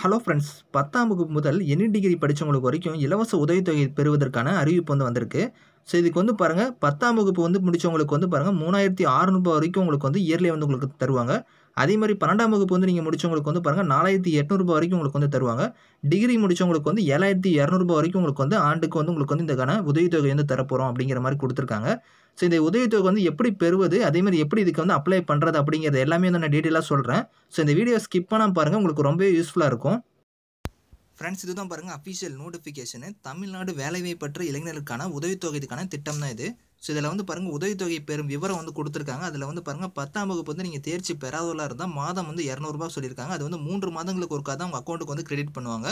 hello friends பத்தாம் வகுப்பு முதல் எண்ணி டிகிரி படித்தவங்களுக்கு வரைக்கும் இலவச உதவித்தொகை பெறுவதற்கான அறிவிப்பு வந்து வந்திருக்கு ஸோ இதுக்கு வந்து பாருங்கள் பத்தாம் வகுப்பு வந்து முடித்தவங்களுக்கு வந்து பாருங்கள் மூணாயிரத்தி அறநூறுபா வரைக்கும் உங்களுக்கு வந்து இயர்லி வந்து உங்களுக்கு தருவாங்க அதே மாதிரி பன்னெண்டாம் வகுப்பு வந்து நீங்கள் முடிச்சவங்களுக்கு வந்து பாருங்கள் நாலாயிரத்தி எட்நூறுபா வரைக்கும் உங்களுக்கு வந்து தருவாங்க டிகிரி முடிச்சவங்களுக்கு வந்து ஏழாயிரத்தி இரநூறுபா வரைக்கும் உங்களுக்கு வந்து ஆண்டுக்கு வந்து உங்களுக்கு வந்து இதுக்கான உதவித்தொகை வந்து தரப்போகிறோம் அப்படிங்கிற மாதிரி கொடுத்துருக்காங்க ஸோ இந்த உதவித்தொகை வந்து எப்படி பெறுவது அதே மாதிரி எப்படி இதுக்கு வந்து அப்ளை பண்ணுறது அப்படிங்கிறது எல்லாமே வந்து நான் டீட்டெயிலாக சொல்கிறேன் ஸோ இந்த வீடியோ ஸ்கிப் பண்ணால் பாருங்கள் உங்களுக்கு ரொம்பவே யூஸ்ஃபுல்லாக இருக்கும் ஃப்ரெண்ட்ஸ் இதுதான் பாருங்கள் அஃபிஷியல் நோட்டிஃபிகேஷனு தமிழ்நாடு வேலைவாய்ப்பற்ற இளைஞர்களுக்கான உதவித்தொகைக்கான திட்டம் தான் இது ஸோ இதில் வந்து பாருங்கள் உதவித்தொகை பெறும் விவரம் வந்து கொடுத்துருக்காங்க அதில் வந்து பாருங்கள் பத்தாம் வகுப்பு வந்து நீங்கள் தேர்ச்சி பெறாதவளாக இருந்தால் மாதம் வந்து இரநூறுபா சொல்லியிருக்காங்க அது வந்து மூன்று மாதங்களுக்கு ஒருக்கா தான் உங்கள் அக்கௌண்ட்டுக்கு வந்து கிரெடிட் பண்ணுவாங்க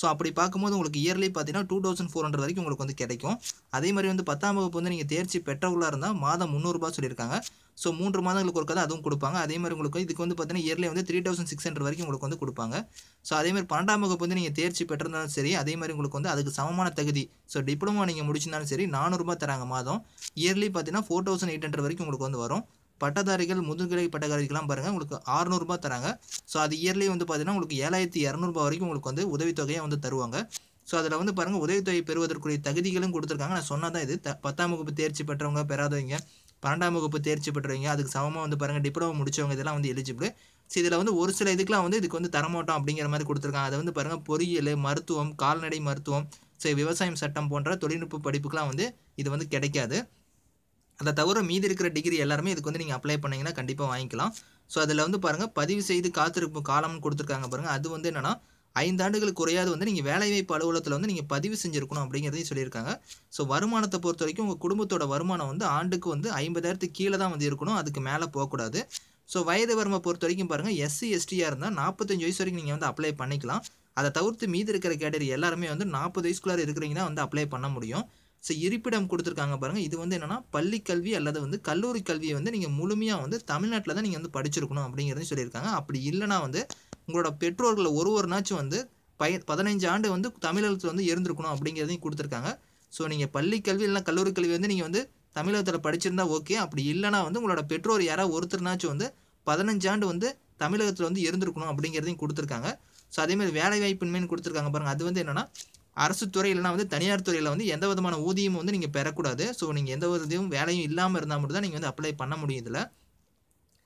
ஸோ அப்படி பார்க்கும்போது உங்களுக்கு இயர்லி பார்த்தீங்கன்னா டூ தௌசண்ட் ஃபோர் ஹண்ட்ரட் வரைக்கும் உங்களுக்கு வந்து கிடைக்கும் அதே மாதிரி வந்து பத்தாம் வகுப்பு வந்து நீங்கள் தேர்ச்சி பெற்றவர்களாக இருந்தால் மாதம் முந்நூறுரூபா சொல்லியிருக்காங்க ஸோ மூன்று மாதங்களுக்கு ஒரு கதை அதுவும் கொடுப்பாங்க அதே மாதிரி உங்களுக்கு இதுக்கு வந்து பார்த்தீங்கன்னா இயர்லி வந்து த்ரீ தௌசண்ட் சிக்ஸ் ஹண்ட்ரட் வரைக்கும் உங்களுக்கு வந்து கொடுப்பாங்க ஸோ அதே மாதிரி பன்னெண்டாம் வகுப்பு வந்து நீங்கள் தேர்ச்சி பெற்றிருந்தாலும் சரி அதே மாதிரி உங்களுக்கு வந்து அதுக்கு சமமான தகுதி ஸோ டிப்ளமோ நீங்கள் முடிச்சிருந்தாலும் சரி நானூறுரூபா தராங்க மாதம் இயர்லி பார்த்தீங்கன்னா ஃபோர் தௌசண்ட் எயிட் ஹண்ட்ரட் வரைக்கும் உங்களுக்கு வந்து வரும் பட்டதாரிகள் முதுகிலை பட்டதாரிகள்லாம் பாருங்கள் உங்களுக்கு ஆறுநூறுபா தராங்க ஸோ அது இயர்லி வந்து பார்த்தீங்கன்னா உங்களுக்கு ஏழாயிரத்தி இரநூறுபா வரைக்கும் உங்களுக்கு வந்து உதவித்தொகையாக வந்து தருவாங்க ஸோ அதில் வந்து பாருங்கள் உதவித்தொகை பெறுவதற்குரிய தகுதிகளும் கொடுத்துருக்காங்க நான் சொன்னால் தான் இது த பத்தாம் வகுப்பு தேர்ச்சி பெற்றவங்க பெறாதவங்க பன்னெண்டாம் வகுப்பு தேர்ச்சி பெற்றவங்க அதுக்கு சமமாக வந்து பாருங்கள் டிப்ளமோ முடித்தவங்க இதெல்லாம் வந்து எலிஜிபிள் ஸோ இதில் வந்து ஒரு சில இதுக்கெலாம் வந்து இதுக்கு வந்து தரமாட்டோம் அப்படிங்கிற மாதிரி கொடுத்துருக்காங்க அதை வந்து பாருங்கள் பொறியியல் மருத்துவம் கால்நடை மருத்துவம் ஸோ விவசாயம் சட்டம் போன்ற தொழில்நுட்ப படிப்புக்கெலாம் வந்து இது வந்து கிடைக்காது அந்த தவிர மீதி இருக்கிற டிகிரி எல்லாருமே இதுக்கு வந்து நீங்கள் அப்ளை பண்ணிங்கன்னா கண்டிப்பாக வாங்கிக்கலாம் ஸோ அதில் வந்து பாருங்கள் பதிவு செய்து காத்திருப்பு காலம்னு கொடுத்துருக்காங்க பாருங்கள் அது வந்து என்னென்னா ஆண்டுகள் குறையாது வந்து நீங்கள் வேலைவாய்ப்பு அலுவலகத்தில் வந்து நீங்கள் பதிவு செஞ்சுருக்கணும் அப்படிங்கிறதையும் சொல்லியிருக்காங்க ஸோ வருமானத்தை பொறுத்த வரைக்கும் உங்கள் குடும்பத்தோட வருமானம் வந்து ஆண்டுக்கு வந்து ஐம்பதாயிரத்துக்கு கீழே தான் வந்து இருக்கணும் அதுக்கு மேலே போகக்கூடாது ஸோ வயது வரம்பை பொறுத்த வரைக்கும் பாருங்கள் எஸ்சி எஸ்டியாக இருந்தால் நாற்பத்தஞ்சு வயசு வரைக்கும் நீங்கள் வந்து அப்ளை பண்ணிக்கலாம் அதை தவிர்த்து மீதி இருக்கிற கேட்டரி எல்லாருமே வந்து நாற்பது வயசுக்குள்ளார இருக்கிறீங்கன்னா வந்து அப்ளை பண்ண முடியும் ஸோ இருப்பிடம் கொடுத்துருக்காங்க பாருங்கள் இது வந்து என்னென்னா பள்ளி கல்வி அல்லது வந்து கல்லூரி கல்வியை வந்து நீங்கள் முழுமையாக வந்து தமிழ்நாட்டில் தான் நீங்கள் வந்து படிச்சிருக்கணும் அப்படிங்கிறதையும் சொல்லியிருக்காங்க அப்படி இல்லைனா வந்து உங்களோட பெற்றோர்களை ஒரு ஒரு நாச்சும் வந்து பய பதினஞ்சு ஆண்டு வந்து தமிழகத்தில் வந்து இருந்திருக்கணும் அப்படிங்கிறதையும் கொடுத்துருக்காங்க ஸோ நீங்கள் பள்ளி கல்வி இல்லைனா கல்லூரி கல்வி வந்து நீங்கள் வந்து தமிழகத்தில் படிச்சிருந்தா ஓகே அப்படி இல்லைனா வந்து உங்களோட பெற்றோர் யாராவது ஒருத்தர்னாச்சும் வந்து பதினஞ்சு ஆண்டு வந்து தமிழகத்தில் வந்து இருந்திருக்கணும் அப்படிங்கிறதையும் கொடுத்துருக்காங்க ஸோ அதேமாதிரி வேலை வாய்ப்பின்மைன்னு கொடுத்துருக்காங்க பாருங்கள் அது வந்து என்னென்னா அரசு துறை வந்து தனியார் துறையில் வந்து எந்த விதமான ஊதியமும் வந்து நீங்கள் பெறக்கூடாது ஸோ நீங்கள் எந்த விதத்தையும் வேலையும் இல்லாமல் இருந்தால் மட்டும் தான் நீங்கள் வந்து அப்ளை பண்ண முடியும் இதில்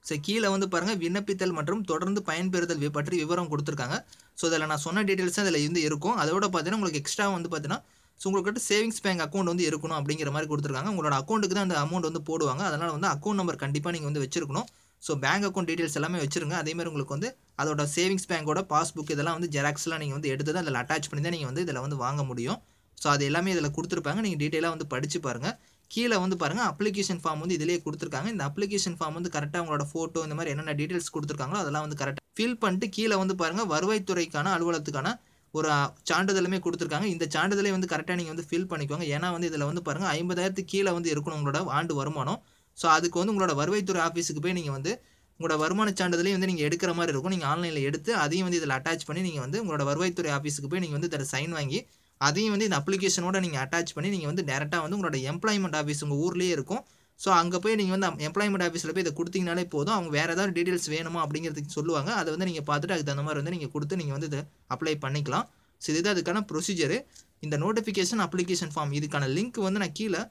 ஸோ கீழே வந்து பாருங்கள் விண்ணப்பித்தல் மற்றும் தொடர்ந்து பயன்பெறுதல் பற்றி விவரம் கொடுத்துருக்காங்க ஸோ அதில் நான் சொன்ன டீட்டெயில்ஸ் அதில் வந்து இருக்கும் அதோட பார்த்தீங்கன்னா உங்களுக்கு எக்ஸ்ட்ரா வந்து பார்த்தீங்கன்னா ஸோ உங்கள்கிட்ட சேவிங்ஸ் பேங்க் அக்கௌண்ட் வந்து இருக்கணும் அப்படிங்கிற மாதிரி கொடுத்துருக்காங்க உங்களோட அக்கௌண்ட்டுக்கு தான் அந்த அமௌண்ட் வந்து போடுவாங்க அதனால் வந்து அக்கௌண்ட் நம்பர் கண்டிப்பாக நீங்கள் வந்து வச்சிருக்கணும் ஸோ பேங்க் அக்கௌண்ட் டீட்டெயில்ஸ் எல்லாமே வச்சுருங்க அதேமாதிரி உங்களுக்கு வந்து அதோட சேவிங்ஸ் பேங்கோட பாஸ்புக் இதெல்லாம் வந்து ஜெராக்ஸ்லாம் நீங்கள் வந்து எடுத்து தான் அதில் அட்டாச் பண்ணி தான் நீங்கள் வந்து இதில் வந்து வாங்க முடியும் ஸோ அது எல்லாமே இதில் கொடுத்துருப்பாங்க நீங்கள் டீட்டெயிலாக வந்து படித்து பாருங்கள் கீழே வந்து பாருங்கள் அப்ளிகேஷன் ஃபார்ம் வந்து இதிலேயே கொடுத்துருக்காங்க இந்த அப்ளிகேஷன் ஃபார்ம் வந்து கரெக்டாக உங்களோட ஃபோட்டோ இந்த மாதிரி என்னென்ன டீட்டெயில்ஸ் கொடுத்துருக்காங்களோ அதெல்லாம் வந்து கரெக்டாக ஃபில் பண்ணிட்டு கீழே வந்து பாருங்கள் வருவாய்த்துறைக்கான அலுவலகத்துக்கான ஒரு சான்றிதழுமே கொடுத்துருக்காங்க இந்த சான்றிதழை வந்து கரெக்டாக நீங்கள் வந்து ஃபில் பண்ணிக்கோங்க ஏன்னா வந்து இதில் வந்து பாருங்கள் ஐம்பதாயிரத்துக்கு கீழே வந்து இருக்கணும் உங்களோட ஆண்டு வருமானம் ஸோ அதுக்கு வந்து உங்களோட வருவாய்த்துறை ஆஃபீஸுக்கு போய் நீங்கள் வந்து உங்களோட வருமான சான்றிதழையும் வந்து நீங்கள் எடுக்கிற மாதிரி இருக்கும் நீங்கள் ஆன்லைனில் எடுத்து அதையும் வந்து இதில் அட்டாச் பண்ணி நீங்கள் வந்து உங்களோட வருவாய்த்துறை ஆஃபீஸுக்கு போய் நீங்கள் வந்து இதில் சைன் வாங்கி அதையும் வந்து இந்த அப்ளிகேஷனோட நீங்கள் அட்டாச் பண்ணி நீங்கள் வந்து டேரெக்டாக வந்து உங்களோட எம்ப்ளாய்மெண்ட் ஆஃபீஸ் உங்கள் ஊர்லேயே இருக்கும் ஸோ அங்கே போய் நீங்கள் வந்து எம்ப்ளாய்மெண்ட் ஆஃபீஸில் போய் இதை கொடுத்தீங்கனாலே போதும் அவங்க வேறு ஏதாவது டீட்டெயில்ஸ் வேணுமா அப்படிங்கிறதுக்கு சொல்லுவாங்க அதை வந்து நீங்கள் பார்த்துட்டு அதுக்கு தகுந்த மாதிரி வந்து நீங்கள் கொடுத்து நீங்கள் வந்து இதை அப்ளை பண்ணிக்கலாம் ஸோ இதுதான் அதுக்கான ப்ரொசீஜரு இந்த நோட்டிஃபிகேஷன் அப்ளிகேஷன் ஃபார்ம் இதுக்கான லிங்க் வந்து நான் கீழே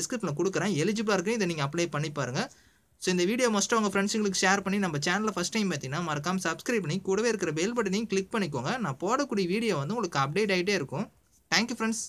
டிஸ்கிரிப்ஷனில் கொடுக்குறேன் எலிஜிபிளாக இருக்குது இதை நீங்கள் அப்ளை பண்ணி பாருங்கள் ஸோ இந்த வீடியோ மஸ்ட்டு உங்கள் ஃப்ரெண்ட்ஸுங்களுக்கு ஷேர் பண்ணி நம்ம சேனலில் ஃபஸ்ட் டைம் பார்த்தீங்கன்னா மறக்காம சப்ஸ்கிரைப் பண்ணி கூடவே இருக்கிற பெல் பட்டனையும் கிளிக் பண்ணிக்கோங்க நான் போடக்கூடிய வீடியோ வந்து உங்களுக்கு அப்டேட் ஆகிட்டே இருக்கும் தேங்க்யூ ஃப்ரெண்ட்ஸ்